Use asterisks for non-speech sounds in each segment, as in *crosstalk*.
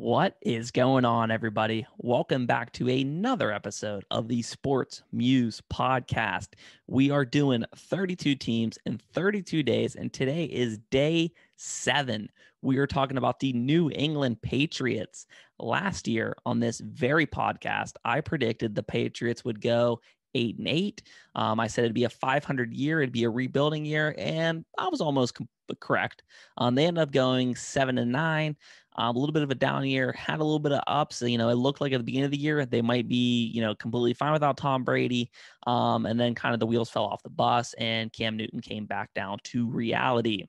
What is going on, everybody? Welcome back to another episode of the Sports Muse podcast. We are doing 32 teams in 32 days, and today is day seven. We are talking about the New England Patriots. Last year on this very podcast, I predicted the Patriots would go eight and eight. Um, I said it'd be a 500 year, it'd be a rebuilding year, and I was almost com- correct. Um, they ended up going seven and nine. Um, a little bit of a down year, had a little bit of ups. You know, it looked like at the beginning of the year they might be, you know, completely fine without Tom Brady. Um, and then kind of the wheels fell off the bus and Cam Newton came back down to reality.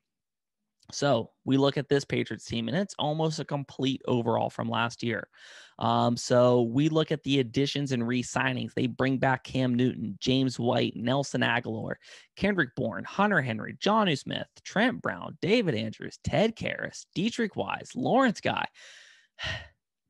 So we look at this Patriots team, and it's almost a complete overall from last year. Um, so we look at the additions and re-signings. They bring back Cam Newton, James White, Nelson Aguilar, Kendrick Bourne, Hunter Henry, Johnny Smith, Trent Brown, David Andrews, Ted Karras, Dietrich Wise, Lawrence Guy, *sighs*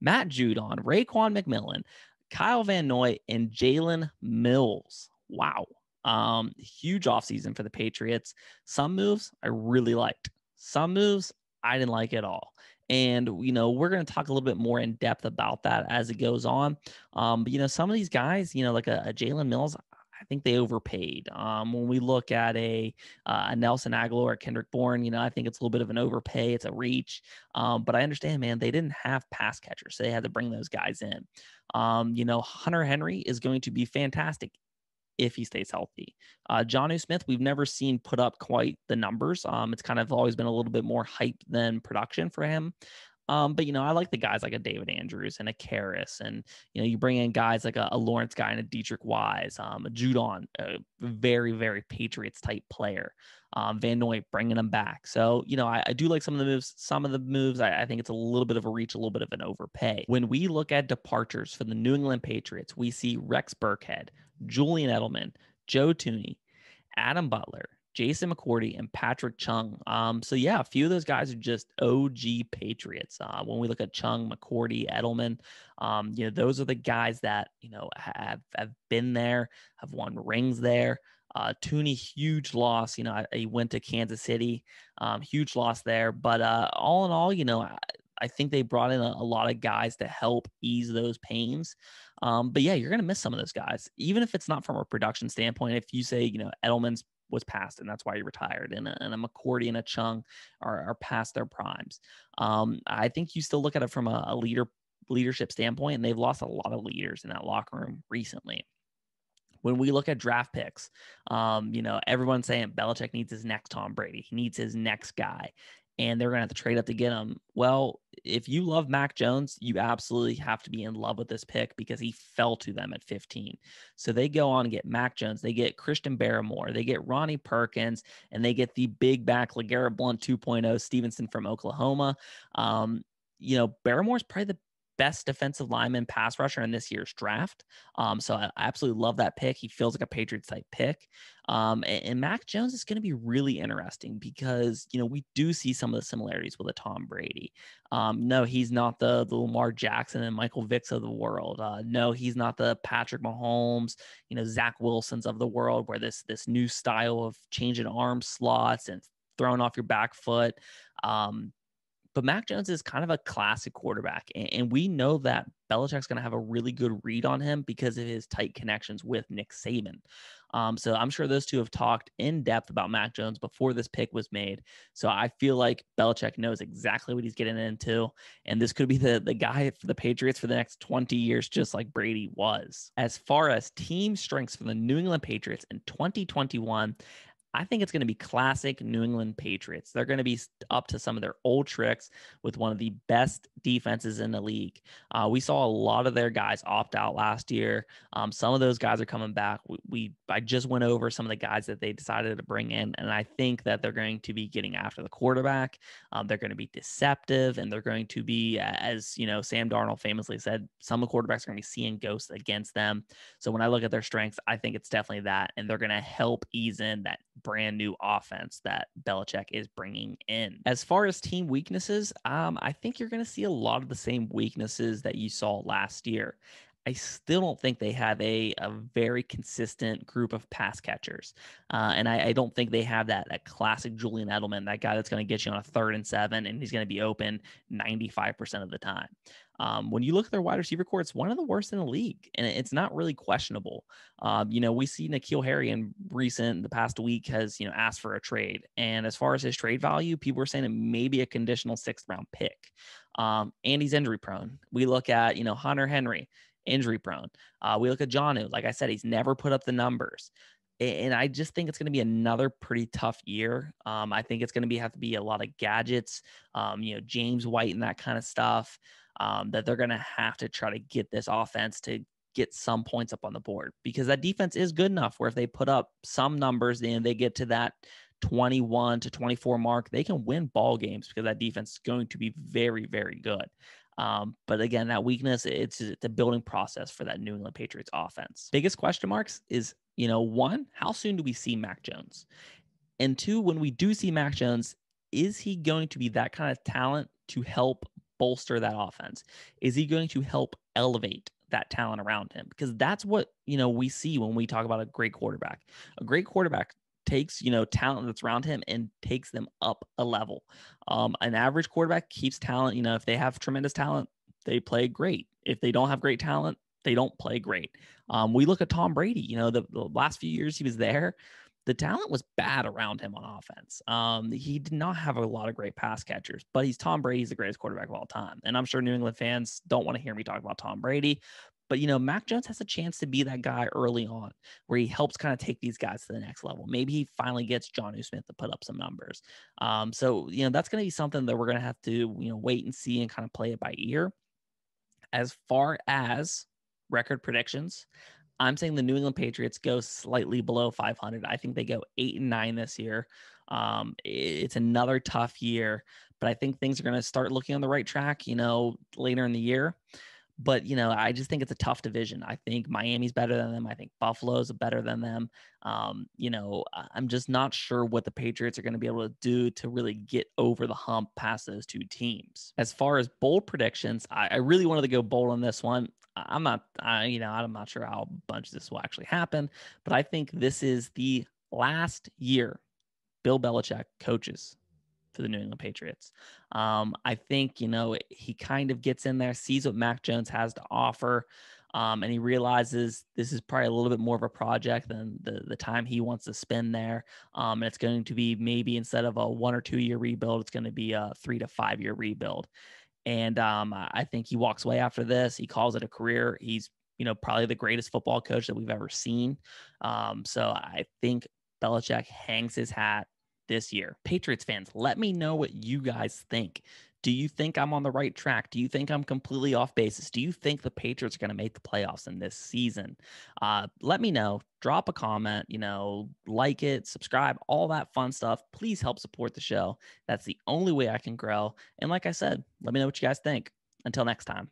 Matt Judon, Raquan McMillan, Kyle Van Noy, and Jalen Mills. Wow. Um, huge offseason for the Patriots. Some moves I really liked. Some moves I didn't like at all. And, you know, we're going to talk a little bit more in depth about that as it goes on. Um, but, you know, some of these guys, you know, like a, a Jalen Mills, I think they overpaid. Um, when we look at a, uh, a Nelson Aguilar or Kendrick Bourne, you know, I think it's a little bit of an overpay. It's a reach. Um, but I understand, man, they didn't have pass catchers. So they had to bring those guys in. Um, you know, Hunter Henry is going to be fantastic if he stays healthy. Uh, John o. Smith, we've never seen put up quite the numbers. Um, it's kind of always been a little bit more hype than production for him. Um, but you know, I like the guys like a David Andrews and a Karras, and you know, you bring in guys like a, a Lawrence guy and a Dietrich Wise, um, a Judon, a very very Patriots type player. Um, Van Noy bringing them back. So you know, I, I, do like some of the moves. Some of the moves, I, I, think it's a little bit of a reach, a little bit of an overpay. When we look at departures for the New England Patriots, we see Rex Burkhead, Julian Edelman, Joe Tooney, Adam Butler, Jason McCourty, and Patrick Chung. Um, so yeah, a few of those guys are just OG Patriots. Uh, when we look at Chung, McCourty, Edelman, um, you know, those are the guys that you know have have been there, have won rings there. Uh, Tooney, huge loss. You know, he went to Kansas City, um, huge loss there. But uh, all in all, you know, I, I think they brought in a, a, lot of guys to help ease those pains. Um, but yeah, you're going to miss some of those guys, even if it's not from a production standpoint. If you say, you know, Edelman's was passed and that's why he retired. And, uh, and a McCourty and a Chung are, are past their primes. Um, I think you still look at it from a, a leader leadership standpoint, and they've lost a lot of leaders in that locker room recently when we look at draft picks, um, you know, everyone's saying Belichick needs his next Tom Brady. He needs his next guy and they're going to have to trade up to get him. Well, if you love Mac Jones, you absolutely have to be in love with this pick because he fell to them at 15. So they go on and get Mac Jones, they get Christian Barrymore, they get Ronnie Perkins, and they get the big back Legarrette Blunt 2.0 Stevenson from Oklahoma. Um, you know, is probably the best defensive lineman pass rusher in this year's draft. Um, so I absolutely love that pick. He feels like a Patriots type pick. Um, and, and Mac Jones is going to be really interesting because, you know, we do see some of the similarities with a Tom Brady. Um, no, he's not the, the Lamar Jackson and Michael Vicks of the world. Uh, no, he's not the Patrick Mahomes, you know, Zach Wilson's of the world where this, this new style of changing arm slots and throwing off your back foot. Um, but Mac Jones is kind of a classic quarterback. And, and we know that Belichick's going to have a really good read on him because of his tight connections with Nick Saban. Um, so I'm sure those two have talked in depth about Mac Jones before this pick was made. So I feel like Belichick knows exactly what he's getting into. And this could be the, the guy for the Patriots for the next 20 years, just like Brady was. As far as team strengths for the New England Patriots in 2021, I think it's going to be classic New England Patriots. They're going to be up to some of their old tricks with one of the best defenses in the league. Uh, we saw a lot of their guys opt out last year. Um, some of those guys are coming back. We, we, I just went over some of the guys that they decided to bring in, and I think that they're going to be getting after the quarterback. Um, they're going to be deceptive, and they're going to be, as you know, Sam Darnold famously said, some of the quarterbacks are going to be seeing ghosts against them. So when I look at their strengths, I think it's definitely that, and they're going to help ease in that brand new offense that Belichick is bringing in. As far as team weaknesses, um, I think you're going to see a lot of the same weaknesses that you saw last year. I still don't think they have a, a very consistent group of pass catchers. Uh, and I, I, don't think they have that, that classic Julian Edelman, that guy that's going to get you on a third and seven, and he's going to be open 95% of the time. Um, when you look at their wide receiver core, it's one of the worst in the league, and it's not really questionable. Um, you know, we see Nikhil Harry in recent the past week has you know asked for a trade, and as far as his trade value, people are saying it may be a conditional sixth round pick. Um, and he's injury prone. We look at you know Hunter Henry injury prone. Uh, we look at Johnu. Like I said, he's never put up the numbers. And I just think it's going to be another pretty tough year. Um, I think it's going to be have to be a lot of gadgets, um, you know, James White and that kind of stuff um, that they're going to have to try to get this offense to get some points up on the board because that defense is good enough where if they put up some numbers then they get to that 21 to 24 mark they can win ball games because that defense is going to be very very good um, but again, that weakness, it's the building process for that New England Patriots offense. Biggest question marks is, you know, one, how soon do we see Mac Jones? And two, when we do see Mac Jones, is he going to be that kind of talent to help bolster that offense? Is he going to help elevate that talent around him because that's what you know we see when we talk about a great quarterback a great quarterback takes you know talent that's around him and takes them up a level. Um, an average quarterback keeps talent. You know, if they have tremendous talent, they play great. If they don't have great talent, they don't play great. Um, we look at Tom Brady. You know, the, the, last few years he was there, the talent was bad around him on offense. Um, he did not have a lot of great pass catchers, but he's Tom Brady. He's the greatest quarterback of all time, and I'm sure New England fans don't want to hear me talk about Tom Brady, but you know, Mac Jones has a chance to be that guy early on where he helps kind of take these guys to the next level. Maybe he finally gets John U. Smith to put up some numbers. Um, so you know, that's going to be something that we're going to have to you know wait and see and kind of play it by ear. As far as record predictions, I'm saying the New England Patriots go slightly below 500. I think they go eight and nine this year. Um, it's another tough year, but I think things are going to start looking on the right track. You know, later in the year but you know, I just think it's a tough division. I think Miami's better than them. I think Buffalo's better than them. Um, you know, I'm just not sure what the Patriots are going to be able to do to really get over the hump past those two teams. As far as bold predictions, I, I really wanted to go bold on this one. I'm not, I, you know, I'm not sure how much this will actually happen, but I think this is the last year Bill Belichick coaches for the New England Patriots. Um, I think, you know, he kind of gets in there, sees what Mac Jones has to offer, um, and he realizes this is probably a little bit more of a project than the, the time he wants to spend there. Um, and it's going to be maybe instead of a one or two year rebuild, it's going to be a three to five year rebuild. And um, I think he walks away after this. He calls it a career. He's, you know, probably the greatest football coach that we've ever seen. Um, so I think Belichick hangs his hat this year. Patriots fans, let me know what you guys think. Do you think I'm on the right track? Do you think I'm completely off basis? Do you think the Patriots are going to make the playoffs in this season? Uh, let me know. Drop a comment, you know, like it, subscribe, all that fun stuff. Please help support the show. That's the only way I can grow. And like I said, let me know what you guys think. Until next time.